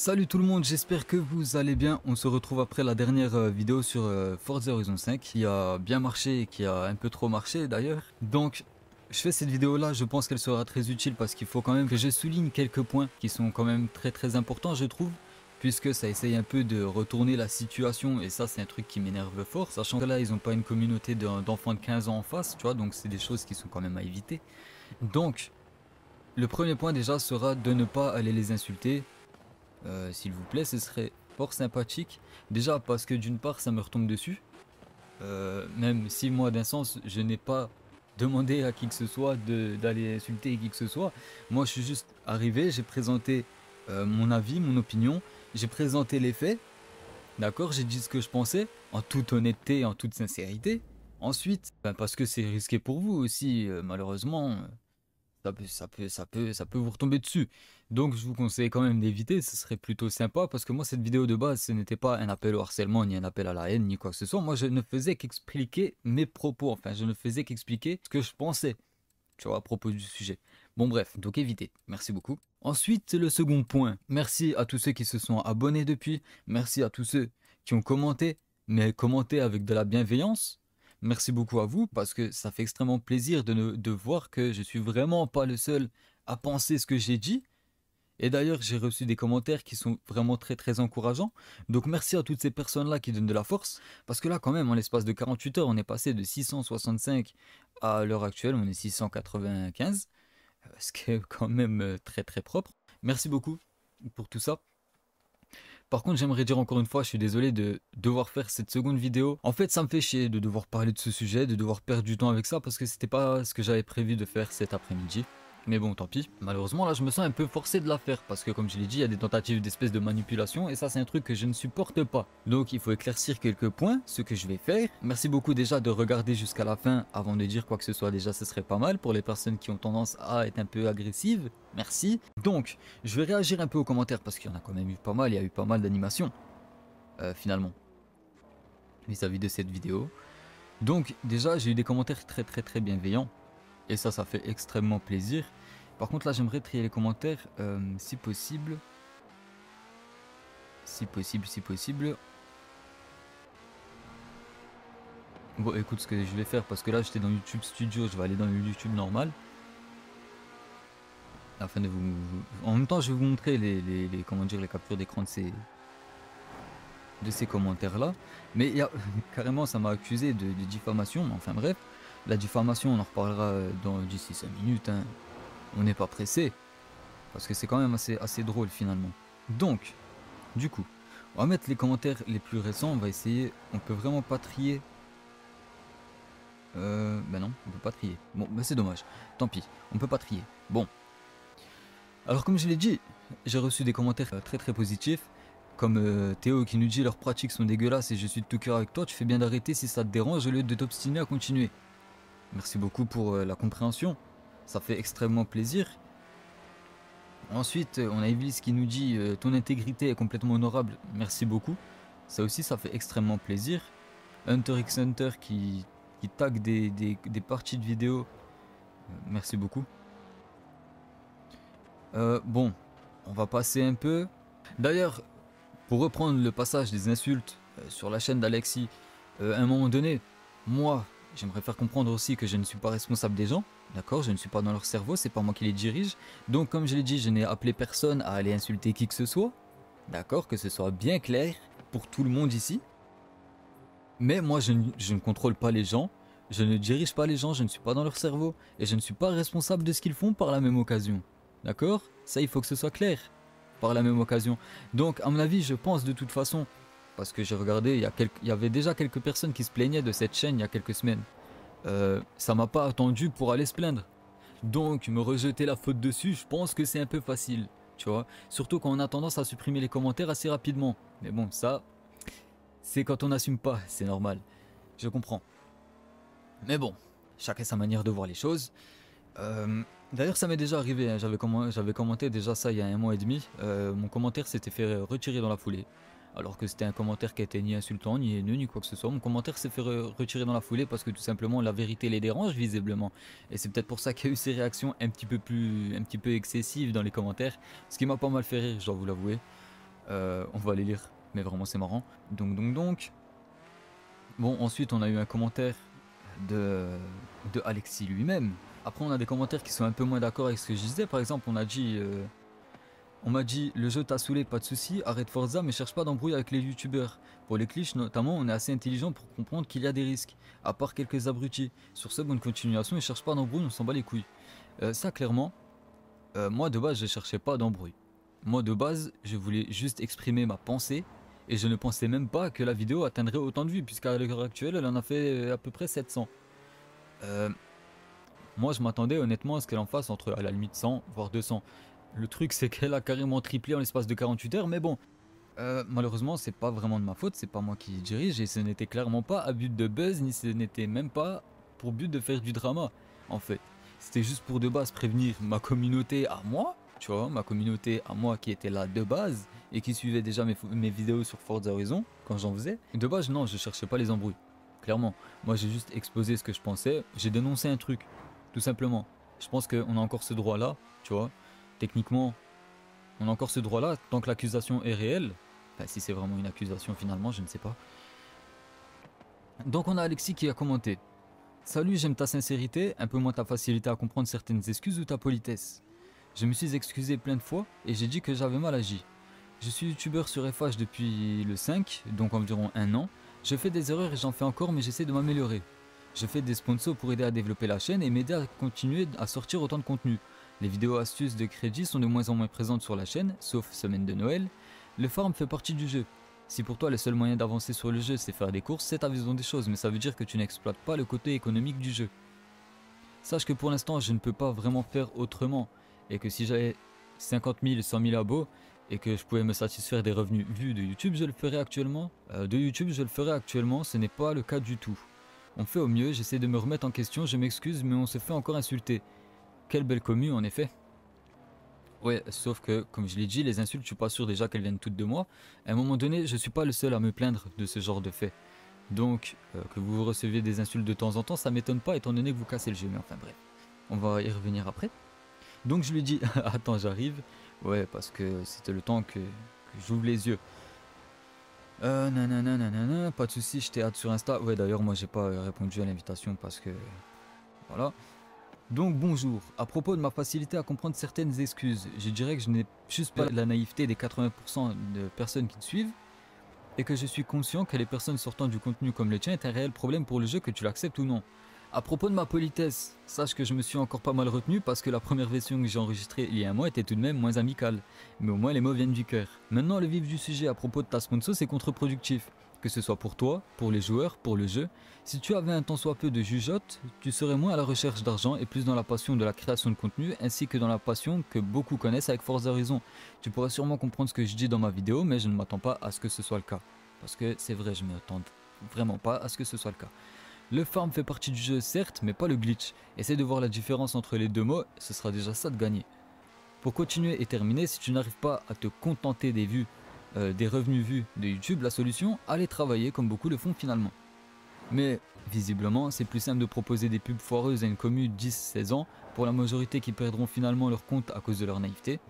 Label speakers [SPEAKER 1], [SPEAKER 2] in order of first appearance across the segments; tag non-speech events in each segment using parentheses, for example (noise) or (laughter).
[SPEAKER 1] Salut tout le monde, j'espère que vous allez bien. On se retrouve après la dernière euh, vidéo sur euh, Forza Horizon 5 qui a bien marché et qui a un peu trop marché d'ailleurs. Donc je fais cette vidéo là, je pense qu'elle sera très utile parce qu'il faut quand même que je souligne quelques points qui sont quand même très très importants je trouve puisque ça essaye un peu de retourner la situation et ça c'est un truc qui m'énerve fort sachant que là ils n'ont pas une communauté d'enfants de 15 ans en face tu vois donc c'est des choses qui sont quand même à éviter donc le premier point déjà sera de ne pas aller les insulter euh, s'il vous plaît, ce serait fort sympathique. Déjà parce que d'une part, ça me retombe dessus. Euh, même si moi, d'un sens, je n'ai pas demandé à qui que ce soit d'aller insulter qui que ce soit. Moi, je suis juste arrivé, j'ai présenté euh, mon avis, mon opinion, j'ai présenté les faits. D'accord, j'ai dit ce que je pensais, en toute honnêteté, en toute sincérité. Ensuite, ben, parce que c'est risqué pour vous aussi, malheureusement, ça peut, ça peut, ça peut, vous retomber dessus. Donc je vous conseille quand même d'éviter, ce serait plutôt sympa parce que moi cette vidéo de base ce n'était pas un appel au harcèlement ni un appel à la haine ni quoi que ce soit. Moi je ne faisais qu'expliquer mes propos, enfin je ne faisais qu'expliquer ce que je pensais, tu vois, à propos du sujet. Bon bref, donc évitez. Merci beaucoup. Ensuite, le second point. Merci à tous ceux qui se sont abonnés depuis. Merci à tous ceux qui ont commenté, mais commenté avec de la bienveillance merci beaucoup à vous parce que ça fait extrêmement plaisir de, de voir que je suis vraiment pas le seul à penser ce que j'ai dit. Et d'ailleurs, j'ai reçu des commentaires qui sont vraiment très très encourageants. Donc merci à toutes ces personnes-là qui donnent de la force. Parce que là, quand même, en l'espace de 48 heures, on est passé de 665 à l'heure actuelle, on est 695. Euh, ce qui est quand même euh, très très propre. Merci beaucoup pour tout ça. Par contre, j'aimerais dire encore une fois, je suis désolé de devoir faire cette seconde vidéo. En fait, ça me fait chier de devoir parler de ce sujet, de devoir perdre du temps avec ça parce que c'était pas ce que j'avais prévu de faire cet après-midi. Mais bon, tant pis. Malheureusement, là, je me sens un peu forcé de la faire parce que, comme je l'ai dit, il y a des tentatives d'espèces de manipulation et ça, c'est un truc que je ne supporte pas. Donc, il faut éclaircir quelques points, ce que je vais faire. Merci beaucoup déjà de regarder jusqu'à la fin avant de dire quoi que ce soit. Déjà, ce serait pas mal pour les personnes qui ont tendance à être un peu agressives. Merci. Donc, je vais réagir un peu aux commentaires parce qu'il y en a quand même eu pas mal. Il y a eu pas mal d'animations euh, finalement vis à -vis de cette vidéo. Donc, déjà, j'ai eu des commentaires très très très bienveillants et ça, ça fait extrêmement plaisir. Par contre, là, j'aimerais trier les commentaires, euh, si possible. Si possible, si possible. Bon, écoute ce que je vais faire, parce que là, j'étais dans YouTube Studio, je vais aller dans YouTube normal. Afin de vous, En même temps, je vais vous montrer les, comment dire, les captures d'écran de ces, de ces commentaires-là. Mais (laughs) carrément, ça m'a accusé de, diffamation, enfin bref. La diffamation, on en reparlera euh, dans d'ici 5 minutes. Hein on n'est pas pressé. Parce que c'est quand même assez, assez drôle finalement. Donc, du coup, on va mettre les commentaires les plus récents. On va essayer. On peut vraiment pas trier. Euh, ben non, on peut pas trier. Bon, ben c'est dommage. Tant pis, on peut pas trier. Bon. Alors comme je l'ai dit, j'ai reçu des commentaires euh, très très positifs. Comme euh, Théo qui nous dit leurs pratiques sont dégueulasses et je suis de tout cœur avec toi, tu fais bien d'arrêter si ça te dérange au lieu de t'obstiner à continuer. Merci beaucoup pour euh, la compréhension ça fait extrêmement plaisir. Ensuite, euh, on a Iblis qui nous dit euh, Ton intégrité est complètement honorable, merci beaucoup. Ça aussi, ça fait extrêmement plaisir. Hunter x Hunter qui, qui tag des, parties de vidéo, euh, merci beaucoup. bon, on va passer un peu. D'ailleurs, pour reprendre le passage des insultes sur la chaîne d'Alexis, à un moment donné, moi, j'aimerais faire comprendre aussi que je ne suis pas responsable des gens. D'accord Je ne suis pas dans leur cerveau, c'est pas moi qui les dirige. Donc, comme je l'ai dit, je n'ai appelé personne à aller insulter qui que ce soit. D'accord Que ce soit bien clair pour tout le monde ici. Mais moi, je, ne contrôle pas les gens, je ne dirige pas les gens, je ne suis pas dans leur cerveau, et je ne suis pas responsable de ce qu'ils font par la même occasion. D'accord Ça, il faut que ce soit clair, par la même occasion. Donc, à mon avis, je pense de toute façon, parce que j'ai regardé, il y avait déjà quelques personnes qui se plaignaient de cette chaîne il y a quelques semaines. Euh, ça m'a pas attendu pour aller se plaindre. Donc me rejeter la faute dessus, je pense que c'est un peu facile, tu vois. Surtout quand on a tendance à supprimer les commentaires assez rapidement. Mais bon, ça, c'est quand on n'assume pas, c'est normal. Je comprends. Mais bon, chacun sa manière de voir les choses. Euh, d'ailleurs, ça m'est déjà arrivé. Hein. J'avais, commenté déjà ça il y a un mois et demi. Euh, mon commentaire s'était fait retirer dans la foulée alors que c'était un commentaire qui était ni insultant, ni haineux, ni quoi que ce soit. Mon commentaire s'est fait retirer dans la foulée parce que tout simplement la vérité les dérange visiblement. Et c'est peut-être pour ça qu'il y a eu ces réactions un petit peu plus, un petit peu excessives dans les commentaires, ce qui m'a pas mal fait rire, je dois vous l'avouer. Euh, on va les lire, mais vraiment c'est marrant. Donc donc donc. Bon, ensuite on a eu un commentaire de, de Alexis lui-même. Après on a des commentaires qui sont un peu moins d'accord avec ce que je disais. Par exemple, on a dit euh, on m'a dit, le jeu t'a saoulé, pas de souci, arrête Forza mais cherche pas d'embrouille avec les youtubeurs. Pour les cliches notamment, on est assez intelligent pour comprendre qu'il y a des risques, à part quelques abrutis. Sur ce, bonne continuation et cherche pas d'embrouille, on s'en bat les couilles. Euh, ça clairement, euh, moi de base je cherchais pas d'embrouille. Moi de base, je voulais juste exprimer ma pensée et je ne pensais même pas que la vidéo atteindrait autant de vues puisqu'à l'heure actuelle elle en a fait euh, à peu près 700. moi je m'attendais honnêtement à ce qu'elle en fasse entre à la limite 100 voire 200. Le truc, c'est qu'elle a carrément triplé en l'espace de 48 heures, mais bon. Euh, malheureusement, c'est pas vraiment de ma faute, c'est pas moi qui dirige, et ce n'était clairement pas à but de buzz, ni ce n'était même pas pour but de faire du drama, en fait. C'était juste pour de base prévenir ma communauté à moi, tu vois, ma communauté à moi qui était là de base, et qui suivait déjà mes, mes vidéos sur Forza Horizon, quand j'en faisais. De base, non, je cherchais pas les embrouilles, clairement. Moi, j'ai juste exposé ce que je pensais, j'ai dénoncé un truc, tout simplement. Je pense qu'on a encore ce droit-là, tu vois, Techniquement, on a encore ce droit-là, tant que l'accusation est réelle. Bah, si c'est vraiment une accusation finalement, je ne sais pas. Donc on a Alexis qui a commenté. Salut, j'aime ta sincérité, un peu moins ta facilité à comprendre certaines excuses ou ta politesse. Je me suis excusé plein de fois et j'ai dit que j'avais mal agi. Je suis youtubeur sur FH depuis le 5, donc environ un an. Je fais des erreurs et j'en fais encore, mais j'essaie de m'améliorer. Je fais des sponsors pour aider à développer la chaîne et m'aider à continuer à sortir autant de contenu. Les vidéos astuces de Crédit sont de moins en moins présentes sur la chaîne, sauf semaine de Noël. Le farm fait partie du jeu. Si pour toi le seul moyen d'avancer sur le jeu c'est faire des courses, c'est ta vision des choses, mais ça veut dire que tu n'exploites pas le côté économique du jeu. Sache que pour l'instant je ne peux pas vraiment faire autrement, et que si j'avais 50 000, 100 000 abos, et que je pouvais me satisfaire des revenus vus de YouTube, je le ferais actuellement. Euh, de YouTube, je le ferais actuellement, ce n'est pas le cas du tout. On fait au mieux, j'essaie de me remettre en question, je m'excuse, mais on se fait encore insulter. Quelle belle commu en effet. Ouais, sauf que, comme je l'ai dit, les insultes, je suis pas sûr déjà qu'elles viennent toutes de moi. À un moment donné, je suis pas le seul à me plaindre de ce genre de fait. Donc, euh, que vous receviez des insultes de temps en temps, ça m'étonne pas étant donné que vous cassez le jeu, mais enfin bref. On va y revenir après. Donc je lui dis, (laughs) attends j'arrive. Ouais, parce que c'était le temps que, j'ouvre les yeux. Euh, non non pas de soucis, je t'ai hâte sur Insta. Ouais, d'ailleurs, moi, j'ai pas répondu à l'invitation parce que. Voilà. Donc bonjour, à propos de ma facilité à comprendre certaines excuses, je dirais que je n'ai juste pas la naïveté des 80% de personnes qui te suivent, et que je suis conscient que les personnes sortant du contenu comme le tien est un réel problème pour le jeu que tu l'acceptes ou non. À propos de ma politesse, sache que je me suis encore pas mal retenu parce que la première version que j'ai enregistrée il y a un mois était tout de même moins amicale, mais au moins les mots viennent du cœur. Maintenant le vif du sujet à propos de ta sponsor c'est contre-productif que ce soit pour toi, pour les joueurs, pour le jeu, si tu avais un tant soit peu de jugeote, tu serais moins à la recherche d'argent et plus dans la passion de la création de contenu ainsi que dans la passion que beaucoup connaissent avec Forza Horizon. Tu pourras sûrement comprendre ce que je dis dans ma vidéo, mais je ne m'attends pas à ce que ce soit le cas. Parce que c'est vrai, je ne m'attends vraiment pas à ce que ce soit le cas. Le farm fait partie du jeu, certes, mais pas le glitch. Essaye de voir la différence entre les deux mots, ce sera déjà ça de gagner. Pour continuer et terminer, si tu n'arrives pas à te contenter des vues euh, des revenus vus de YouTube, la solution, Aller travailler comme beaucoup le font finalement. Mais visiblement, c'est plus simple de proposer des pubs foireuses à une commune 10-16 ans pour la majorité qui perdront finalement leur compte à cause de leur naïveté.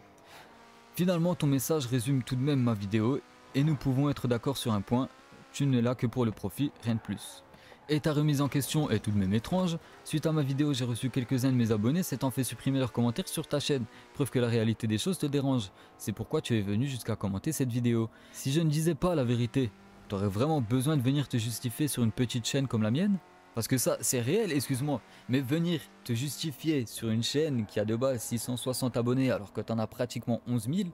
[SPEAKER 1] Finalement, ton message résume tout de même ma vidéo et nous pouvons être d'accord sur un point, tu n'es là que pour le profit, rien de plus. Et ta remise en question est tout de même étrange. Suite à ma vidéo, j'ai reçu quelques-uns de mes abonnés s'étant fait supprimer leurs commentaires sur ta chaîne. Preuve que la réalité des choses te dérange. C'est pourquoi tu es venu jusqu'à commenter cette vidéo. Si je ne disais pas la vérité, tu aurais vraiment besoin de venir te justifier sur une petite chaîne comme la mienne parce que ça, c'est réel, excuse-moi. Mais venir te justifier sur une chaîne qui a de base 660 abonnés alors que t'en as pratiquement 11 000,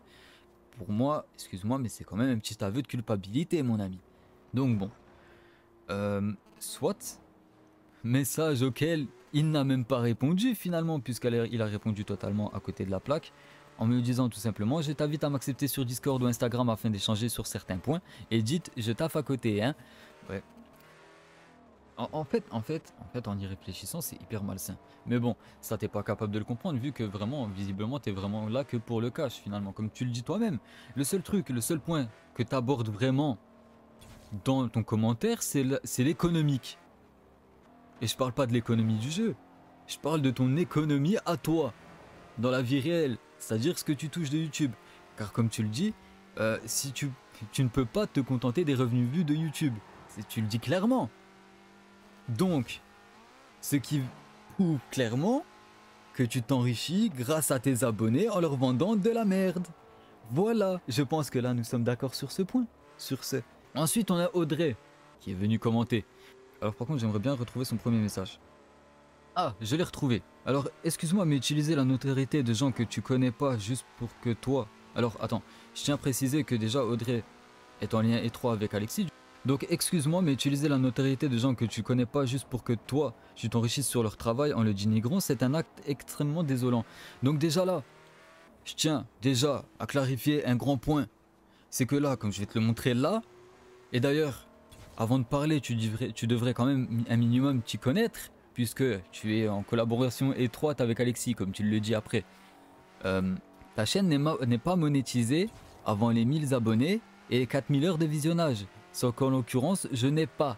[SPEAKER 1] pour moi, excuse-moi, mais c'est quand même un petit aveu de culpabilité, mon ami. Donc bon. Euh, soit. Message auquel il n'a même pas répondu finalement, puisqu'il a répondu totalement à côté de la plaque, en me disant tout simplement Je t'invite à m'accepter sur Discord ou Instagram afin d'échanger sur certains points, et dites Je taffe à côté, hein. Ouais. En, fait, en fait, en fait, en y réfléchissant, c'est hyper malsain. Mais bon, ça t'es pas capable de le comprendre vu que vraiment, visiblement, t'es vraiment là que pour le cash finalement, comme tu le dis toi-même. Le seul truc, le seul point que abordes vraiment dans ton commentaire, c'est l'économique. Et je parle pas de l'économie du jeu. Je parle de ton économie à toi, dans la vie réelle, c'est-à-dire ce que tu touches de YouTube. Car comme tu le dis, euh, si tu, ne peux pas te contenter des revenus vus de YouTube. Tu le dis clairement. Donc, ce qui Ou clairement que tu t'enrichis grâce à tes abonnés en leur vendant de la merde. Voilà, je pense que là nous sommes d'accord sur ce point. Sur ce, Ensuite, on a Audrey qui est venue commenter. Alors par contre, j'aimerais bien retrouver son premier message. Ah, je l'ai retrouvé. Alors, excuse-moi, mais utiliser la notoriété de gens que tu connais pas juste pour que toi... Alors, attends, je tiens à préciser que déjà Audrey est en lien étroit avec Alexis. Donc, excuse-moi, mais utiliser la notoriété de gens que tu connais pas juste pour que toi, tu t'enrichisses sur leur travail en le dénigrant, c'est un acte extrêmement désolant. Donc déjà là, je tiens déjà à clarifier un grand point. C'est que là, comme je vais te le montrer là, et d'ailleurs, avant de parler, tu devrais, tu devrais quand même un minimum t'y connaître, puisque tu es en collaboration étroite avec Alexis, comme tu le dis après. Euh, ta chaîne n'est pas monétisée avant les 1000 abonnés et les 4000 heures de visionnage, Sauf qu'en l'occurrence, je n'ai pas.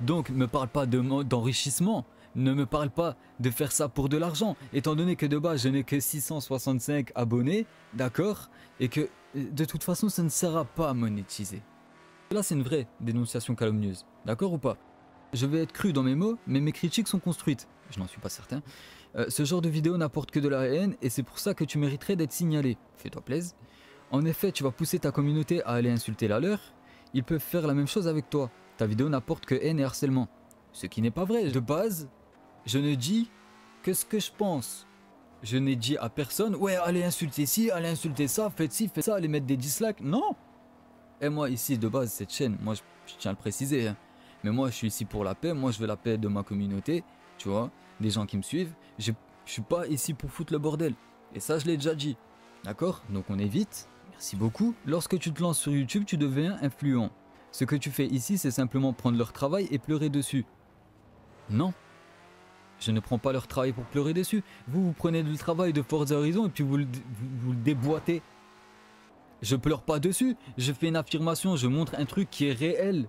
[SPEAKER 1] Donc, ne me parle pas d'enrichissement. ne me parle pas de faire ça pour de l'argent, étant donné que de base je n'ai que 665 abonnés, d'accord, et que euh, de toute façon ça ne sera pas monétisé. Là, c'est une vraie dénonciation calomnieuse, d'accord ou pas Je vais être cru dans mes mots, mais mes critiques sont construites, je n'en suis pas certain. Euh, ce genre de vidéo n'apporte que de la haine et c'est pour ça que tu mériterais d'être signalé, fais-toi plaise. En effet, tu vas pousser ta communauté à aller insulter la leur, ils peuvent faire la même chose avec toi. Ta vidéo n'apporte que haine et harcèlement. Ce qui n'est pas vrai. De base, je ne dis que ce que je pense. Je n'ai dit à personne, ouais, allez insulter ci, allez insulter ça, faites ci, faites ça, allez mettre des dislikes. Non et eh, moi ici de base cette chaîne, moi je, tiens à le préciser, hein. mais moi je suis ici pour la paix, moi je veux la paix de ma communauté, tu vois, des gens qui me suivent, je suis pas ici pour foutre le bordel. Et ça je l'ai déjà dit. D'accord Donc on évite. Merci beaucoup. Lorsque tu te lances sur YouTube, tu deviens influent. Ce que tu fais ici, c'est simplement prendre leur travail et pleurer dessus. Non. Je ne prends pas leur travail pour pleurer dessus. Vous, vous prenez le travail de Forza Horizon et puis vous vous, vous le déboîtez. Je pleure pas dessus, je fais une affirmation, je montre un truc qui est réel,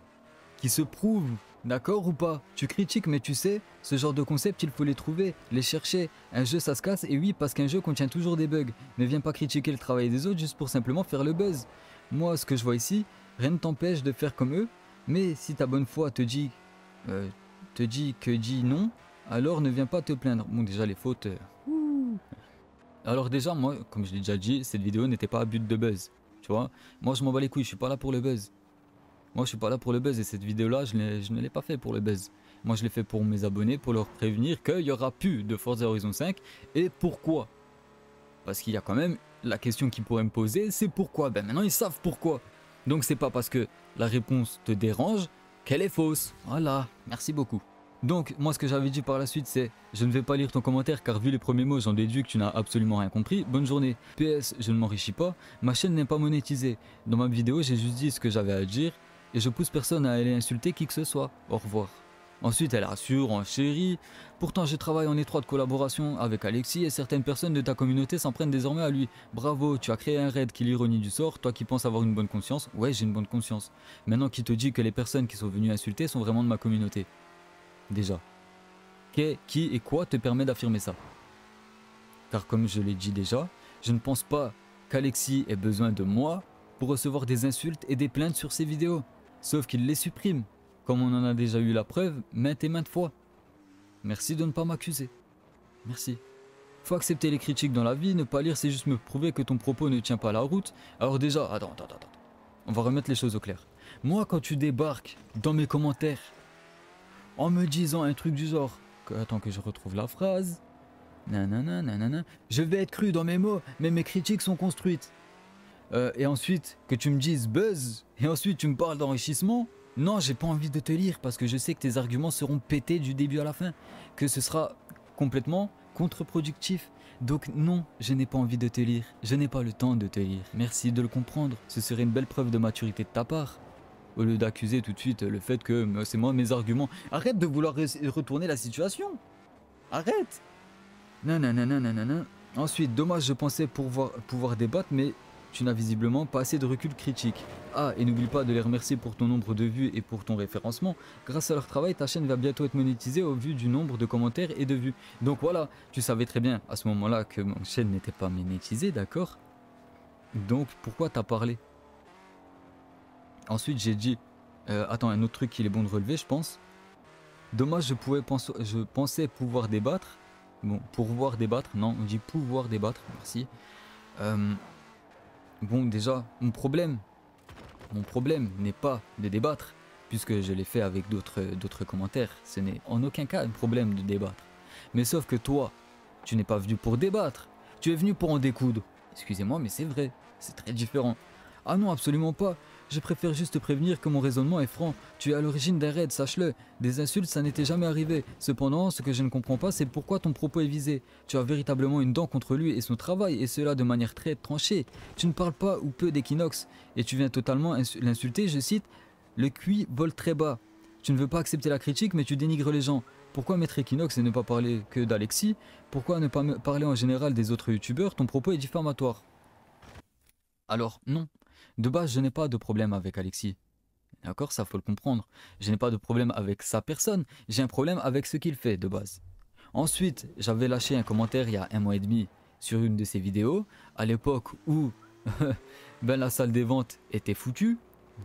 [SPEAKER 1] qui se prouve, d'accord ou pas Tu critiques, mais tu sais, ce genre de concept, il faut les trouver, les chercher. Un jeu, ça se casse, et oui, parce qu'un jeu contient toujours des bugs. Ne viens pas critiquer le travail des autres juste pour simplement faire le buzz. Moi, ce que je vois ici, rien ne t'empêche de faire comme eux, mais si ta bonne foi te dit, euh, te dit que dis non, alors ne viens pas te plaindre. Bon, déjà, les fautes... Euh, alors déjà, moi, comme je l'ai déjà dit, cette vidéo n'était pas à but de buzz. Tu vois Moi, je m'en bats les couilles, je suis pas là pour le buzz. Moi, je suis pas là pour le buzz et cette vidéo-là, je, ne l'ai pas fait pour le buzz. Moi, je l'ai fait pour mes abonnés, pour leur prévenir qu'il y aura plus de Forza Horizon 5 et pourquoi. Parce qu'il y a quand même la question qu'ils pourraient me poser, c'est pourquoi. Ben maintenant, ils savent pourquoi. Donc, c'est pas parce que la réponse te dérange qu'elle est fausse. Voilà. Merci beaucoup. Donc, moi, ce que j'avais dit par la suite, c'est Je ne vais pas lire ton commentaire car, vu les premiers mots, j'en déduis que tu n'as absolument rien compris. Bonne journée. PS, je ne m'enrichis pas. Ma chaîne n'est pas monétisée. Dans ma vidéo, j'ai juste dit ce que j'avais à dire et je pousse personne à aller insulter qui que ce soit. Au revoir. Ensuite, elle rassure en chérie. Pourtant, je travaille en étroite collaboration avec Alexis et certaines personnes de ta communauté s'en prennent désormais à lui. Bravo, tu as créé un raid qui l'ironie du sort, toi qui penses avoir une bonne conscience. Ouais, j'ai une bonne conscience. Maintenant, qui te dit que les personnes qui sont venues insulter sont vraiment de ma communauté déjà. qui et quoi te permet d'affirmer ça Car comme je l'ai dit déjà, je ne pense pas qu'Alexis ait besoin de moi pour recevoir des insultes et des plaintes sur ses vidéos, sauf qu'il les supprime, comme on en a déjà eu la preuve maintes et maintes fois. Merci de ne pas m'accuser. Merci. Faut accepter les critiques dans la vie, ne pas lire c'est juste me prouver que ton propos ne tient pas la route. Alors déjà, attends, attends, attends. On va remettre les choses au clair. Moi, quand tu débarques dans mes commentaires en me disant un truc du genre. attends que je retrouve la phrase. Nanana, Je vais être cru dans mes mots, mais mes critiques sont construites. Euh, et ensuite, que tu me dises buzz, et ensuite tu me parles d'enrichissement. Non, j'ai pas envie de te lire parce que je sais que tes arguments seront pétés du début à la fin, que ce sera complètement contre-productif. Donc non, je n'ai pas envie de te lire, je n'ai pas le temps de te lire. Merci de le comprendre, ce serait une belle preuve de maturité de ta part au lieu d'accuser tout de suite le fait que c'est moi mes arguments. Arrête de vouloir retourner la situation. Arrête. Non, non, non, non, non, non. Ensuite, dommage, je pensais pouvoir, pouvoir débattre, mais tu n'as visiblement pas assez de recul critique. Ah, et n'oublie pas de les remercier pour ton nombre de vues et pour ton référencement. Grâce à leur travail, ta chaîne va bientôt être monétisée au vu du nombre de commentaires et de vues. Donc voilà, tu savais très bien à ce moment-là que mon chaîne n'était pas monétisée, d'accord Donc pourquoi t'as parlé Ensuite, j'ai dit, euh, attends, un autre truc qu'il est bon de relever, je pense. Dommage, je, pouvais penser, je pensais pouvoir débattre. Bon, pouvoir débattre, non, on dit pouvoir débattre, merci. Euh, bon, déjà, mon problème, mon problème n'est pas de débattre, puisque je l'ai fait avec d'autres commentaires. Ce n'est en aucun cas un problème de débattre. Mais sauf que toi, tu n'es pas venu pour débattre, tu es venu pour en découdre. Excusez-moi, mais c'est vrai, c'est très différent. Ah non, absolument pas. Je préfère juste prévenir que mon raisonnement est franc. Tu es à l'origine des raids, sache-le. Des insultes, ça n'était jamais arrivé. Cependant, ce que je ne comprends pas, c'est pourquoi ton propos est visé. Tu as véritablement une dent contre lui et son travail, et cela de manière très tranchée. Tu ne parles pas ou peu d'Equinox et tu viens totalement l'insulter, je cite, le cuit vole très bas. Tu ne veux pas accepter la critique, mais tu dénigres les gens. Pourquoi mettre Equinox et ne pas parler que d'Alexis Pourquoi ne pas parler en général des autres youtubeurs Ton propos est diffamatoire. Alors, non, de base, je n'ai pas de problème avec Alexis. D'accord Ça, faut le comprendre. Je n'ai pas de problème avec sa personne. J'ai un problème avec ce qu'il fait de base. Ensuite, j'avais lâché un commentaire il y a un mois et demi sur une de ses vidéos, à l'époque où (laughs) ben, la salle des ventes était foutue.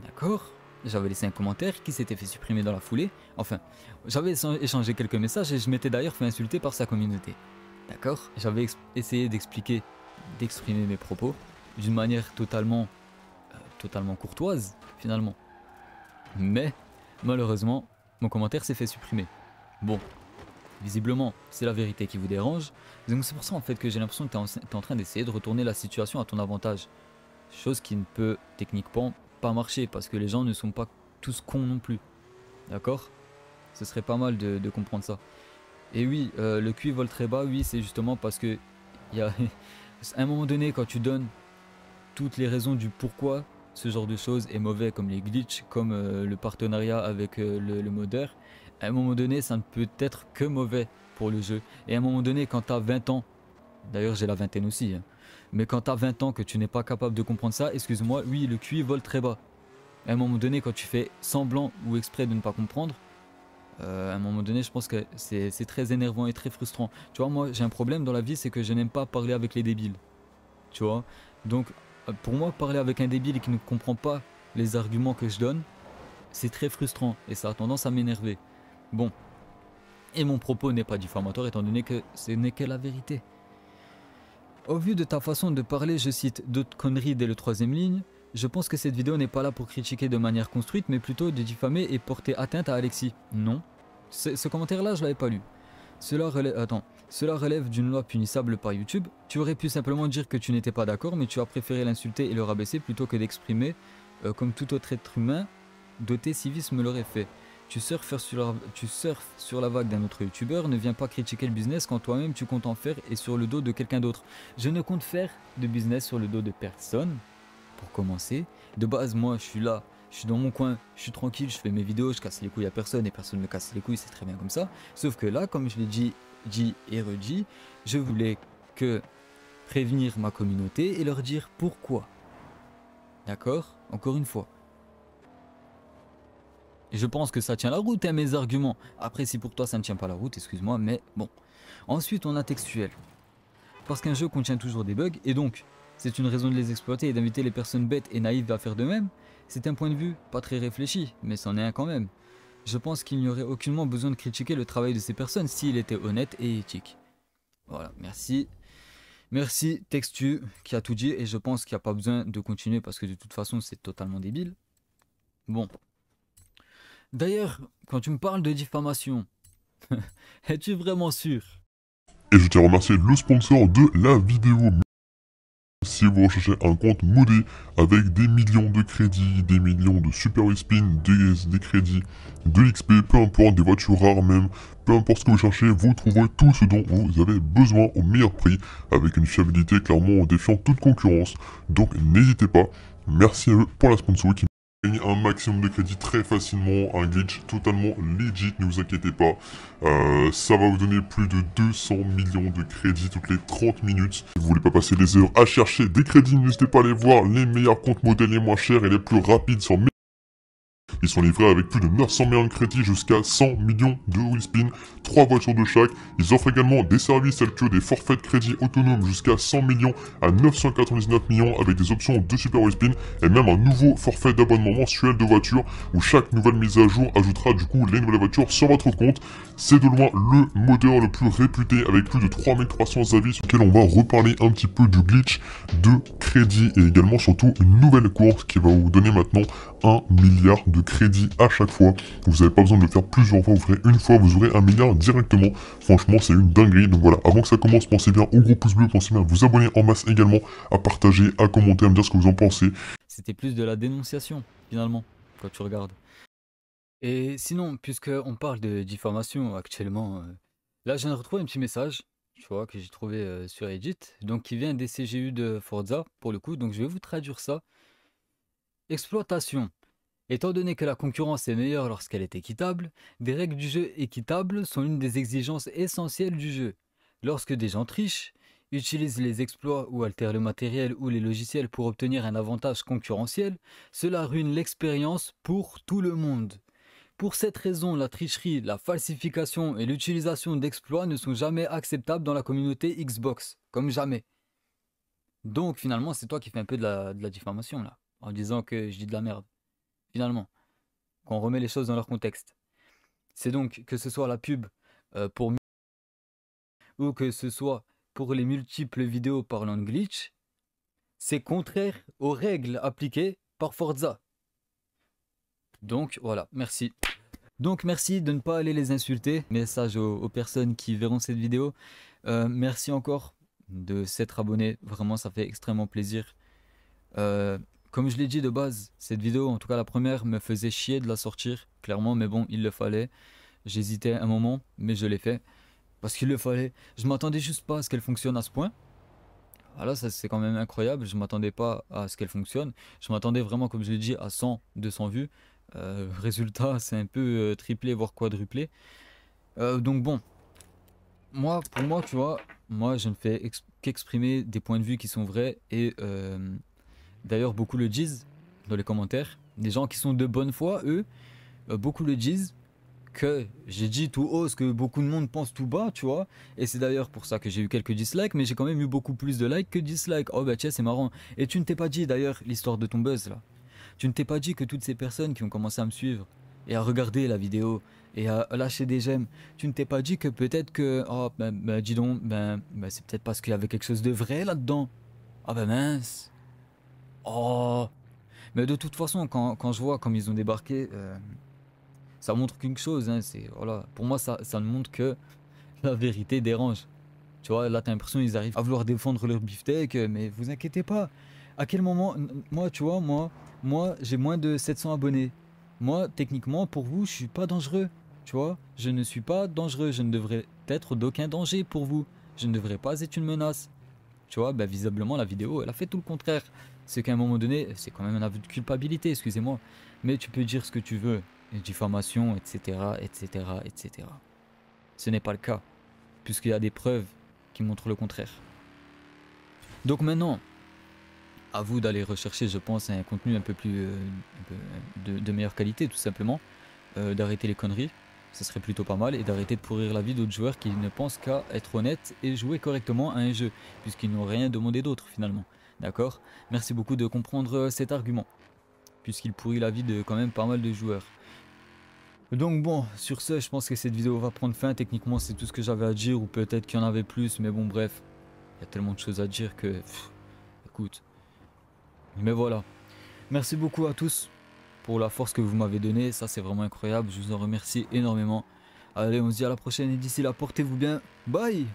[SPEAKER 1] D'accord J'avais laissé un commentaire qui s'était fait supprimer dans la foulée. Enfin, j'avais échangé quelques messages et je m'étais d'ailleurs fait insulter par sa communauté. D'accord J'avais essayé d'expliquer, d'exprimer mes propos d'une manière totalement totalement courtoise, finalement. Mais, malheureusement, mon commentaire s'est fait supprimer. Bon, visiblement, c'est la vérité qui vous dérange, donc c'est pour ça en fait que j'ai l'impression que tu es, en train d'essayer de retourner la situation à ton avantage. Chose qui ne peut techniquement pas marcher, parce que les gens ne sont pas tous cons non plus. D'accord Ce serait pas mal de, comprendre ça. Et oui, euh, le QI vole très bas, oui, c'est justement parce que y a (laughs) un moment donné, quand tu donnes toutes les raisons du pourquoi ce genre de choses est mauvais, comme les glitches, comme euh, le partenariat avec euh, le, le, modeur, à un moment donné, ça ne peut être que mauvais pour le jeu. Et à un moment donné, quand tu as 20 ans, d'ailleurs j'ai la vingtaine aussi, hein, mais quand tu as 20 ans que tu n'es pas capable de comprendre ça, excuse-moi, oui, le QI vole très bas. À un moment donné, quand tu fais semblant ou exprès de ne pas comprendre, euh, à un moment donné, je pense que c'est très énervant et très frustrant. Tu vois, moi, j'ai un problème dans la vie, c'est que je n'aime pas parler avec les débiles. Tu vois Donc, euh, pour moi, parler avec un débile qui ne comprend pas les arguments que je donne, c'est très frustrant et ça a tendance à m'énerver. Bon, et mon propos n'est pas diffamatoire étant donné que ce n'est que la vérité. Au vu de ta façon de parler, je cite d'autres conneries dès le troisième ligne, je pense que cette vidéo n'est pas là pour critiquer de manière construite, mais plutôt de diffamer et porter atteinte à Alexis. Non. Ce, commentaire-là, je l'avais pas lu. Cela relève... Attends. Cela relève d'une loi punissable par YouTube. Tu aurais pu simplement dire que tu n'étais pas d'accord, mais tu as préféré l'insulter et le rabaisser plutôt que d'exprimer, euh, comme tout autre être humain, doté civisme l'aurait fait. Tu surfes, sur la, tu surfes sur la vague d'un autre youtubeur, ne viens pas critiquer le business quand toi-même tu comptes en faire et sur le dos de quelqu'un d'autre. Je ne compte faire de business sur le dos de personne, pour commencer. De base, moi je suis là je suis dans mon coin, je suis tranquille, je fais mes vidéos, je casse les couilles à personne et personne ne me casse les couilles, c'est très bien comme ça. Sauf que là, comme je l'ai dit, dit et redit, je voulais que prévenir ma communauté et leur dire pourquoi. D'accord Encore une fois. Et je pense que ça tient la route, à hein, mes arguments. Après, si pour toi ça ne tient pas la route, excuse-moi, mais bon. Ensuite, on a textuel. Parce qu'un jeu contient toujours des bugs, et donc, c'est une raison de les exploiter et d'inviter les personnes bêtes et naïves à faire de même. C'est un point de vue, pas très réfléchi, mais c'en est un quand même. Je pense qu'il n'y aurait aucunement besoin de critiquer le travail de ces personnes s'il était honnête et éthique. Voilà, merci. Merci Textu qui a tout dit et je pense qu'il n'y a pas besoin de continuer parce que de toute façon c'est totalement débile. Bon. D'ailleurs, quand tu me parles de diffamation, (laughs) es-tu vraiment sûr
[SPEAKER 2] Et je tiens à remercier le sponsor de la vidéo vous recherchez un compte modé avec des millions de crédits, des millions de super spin, des, crédits, de l'XP, peu importe, des voitures rares même, peu importe ce que vous cherchez, vous trouverez tout ce dont vous avez besoin au meilleur prix, avec une fiabilité clairement défiant toute concurrence. Donc n'hésitez pas. Merci à eux pour la sponsor un maximum de crédits très facilement, un glitch totalement legit, ne vous inquiétez pas. Euh, ça va vous donner plus de 200 millions de crédits toutes les 30 minutes. Si vous voulez pas passer des heures à chercher des crédits, n'hésitez pas à aller voir les meilleurs comptes modèles les moins chers et les plus rapides sur ils sont livrés avec plus de 900 millions de crédits jusqu'à 100 millions de spin, 3 voitures de chaque. Ils offrent également des services tels que des forfaits de crédit autonomes jusqu'à 100 millions à 999 millions avec des options de Super spin et même un nouveau forfait d'abonnement mensuel de voitures où chaque nouvelle mise à jour ajoutera du coup les nouvelles voitures sur votre compte. C'est de loin le moteur le plus réputé avec plus de 3300 avis sur lequel on va reparler un petit peu du glitch de crédit et également surtout une nouvelle course qui va vous donner maintenant un milliard de crédits à chaque fois. Vous n'avez pas besoin de le faire plusieurs fois, vous ferez une fois, vous aurez un milliard directement. Franchement, c'est une dinguerie. Donc voilà, avant que ça commence, pensez bien au gros pouce bleu, pensez bien à vous abonner en masse également, à partager, à commenter, à me dire ce que vous en pensez.
[SPEAKER 1] C'était plus de la dénonciation finalement, quand tu regardes. Et sinon, puisqu'on parle de diffamation actuellement, euh, là, je viens de retrouver un petit message, tu vois, que j'ai trouvé euh, sur Reddit, donc qui vient des CGU de Forza, pour le coup, donc je vais vous traduire ça. Exploitation. Étant donné que la concurrence est meilleure lorsqu'elle est équitable, des règles du jeu équitables sont une des exigences essentielles du jeu. Lorsque des gens trichent, utilisent les exploits ou altèrent le matériel ou les logiciels pour obtenir un avantage concurrentiel, cela ruine l'expérience pour tout le monde. Pour cette raison, la tricherie, la falsification et l'utilisation d'exploits ne sont jamais acceptables dans la communauté Xbox, comme jamais. Donc finalement, c'est toi qui fais un peu de la, diffamation là, en disant que je dis de la merde. Finalement, qu'on remet les choses dans leur contexte. C'est donc que ce soit la pub euh, pour ou que ce soit pour les multiples vidéos parlant de glitch, c'est contraire aux règles appliquées par Forza. Donc voilà, merci. Donc merci de ne pas aller les insulter. Message aux, personnes qui verront cette vidéo. Euh, merci encore de s'être abonné. Vraiment, ça fait extrêmement plaisir. Euh, comme je l'ai dit de base, cette vidéo, en tout cas la première, me faisait chier de la sortir, clairement, mais bon, il le fallait. J'hésitais un moment, mais je l'ai fait. Parce qu'il le fallait. Je m'attendais juste pas à ce qu'elle fonctionne à ce point. Voilà, ça c'est quand même incroyable. Je m'attendais pas à ce qu'elle fonctionne. Je m'attendais vraiment, comme je l'ai dit, à 100, 200 vues. Euh, (laughs) résultat, c'est un peu euh, triplé, voire quadruplé. Euh, donc bon, moi, pour moi, tu vois, moi, je ne fais qu'exprimer des points de vue qui sont vrais. Et d'ailleurs, beaucoup le disent dans les commentaires. Des gens qui sont de bonne foi, eux, beaucoup le disent que j'ai dit tout haut ce que beaucoup de monde pense tout bas, tu vois. Et c'est d'ailleurs pour ça que j'ai eu quelques dislikes, mais j'ai quand même eu beaucoup plus de likes que dislikes. Oh bah tiens, c'est marrant. Et tu ne t'es pas dit d'ailleurs l'histoire de ton buzz là. Tu ne t'es pas dit que toutes ces personnes qui ont commencé à me suivre et à regarder la vidéo et à lâcher des j'aime, tu ne t'es pas dit que peut-être que, oh, ben, ben dis donc, ben, ben c'est peut-être parce qu'il y avait quelque chose de vrai là-dedans. Ah ben mince. Oh. Mais de toute façon, quand, quand je vois comme ils ont débarqué, euh, ça montre qu'une chose, hein, c'est, voilà, pour moi, ça, ça ne montre que la vérité dérange. Tu vois, là, t'as l'impression qu'ils arrivent à vouloir défendre leur beefsteak, mais vous inquiétez pas. À quel moment, moi, tu vois, moi, moi, j'ai moins de 700 abonnés. Moi, techniquement, pour vous, je suis pas dangereux. Tu vois, je ne suis pas dangereux. Je ne devrais être d'aucun danger pour vous. Je ne devrais pas être une menace. Tu vois, bah, visiblement, la vidéo, elle a fait tout le contraire. C'est qu'à un moment donné, c'est quand même un aveu de culpabilité, excusez-moi. Mais tu peux dire ce que tu veux. Et diffamation, etc., etc., etc. Ce n'est pas le cas. Puisqu'il y a des preuves qui montrent le contraire. Donc maintenant, à vous d'aller rechercher, je pense, un contenu un peu plus euh, euh, de, meilleure qualité, tout simplement. Euh, d'arrêter les conneries, ce serait plutôt pas mal, et d'arrêter de pourrir la vie d'autres joueurs qui ne pensent qu'à être honnêtes et jouer correctement à un jeu, puisqu'ils n'ont rien demandé d'autre finalement. D'accord Merci beaucoup de comprendre cet argument, puisqu'il pourrit la vie de quand même pas mal de joueurs. Donc bon, sur ce, je pense que cette vidéo va prendre fin. Techniquement, c'est tout ce que j'avais à dire, ou peut-être qu'il y en avait plus, mais bon, bref. Il y a tellement de choses à dire que... écoute, mais voilà. Merci beaucoup à tous pour la force que vous m'avez donnée. Ça, c'est vraiment incroyable. Je vous en remercie énormément. Allez, on se dit à la prochaine. Et d'ici là, portez-vous bien. Bye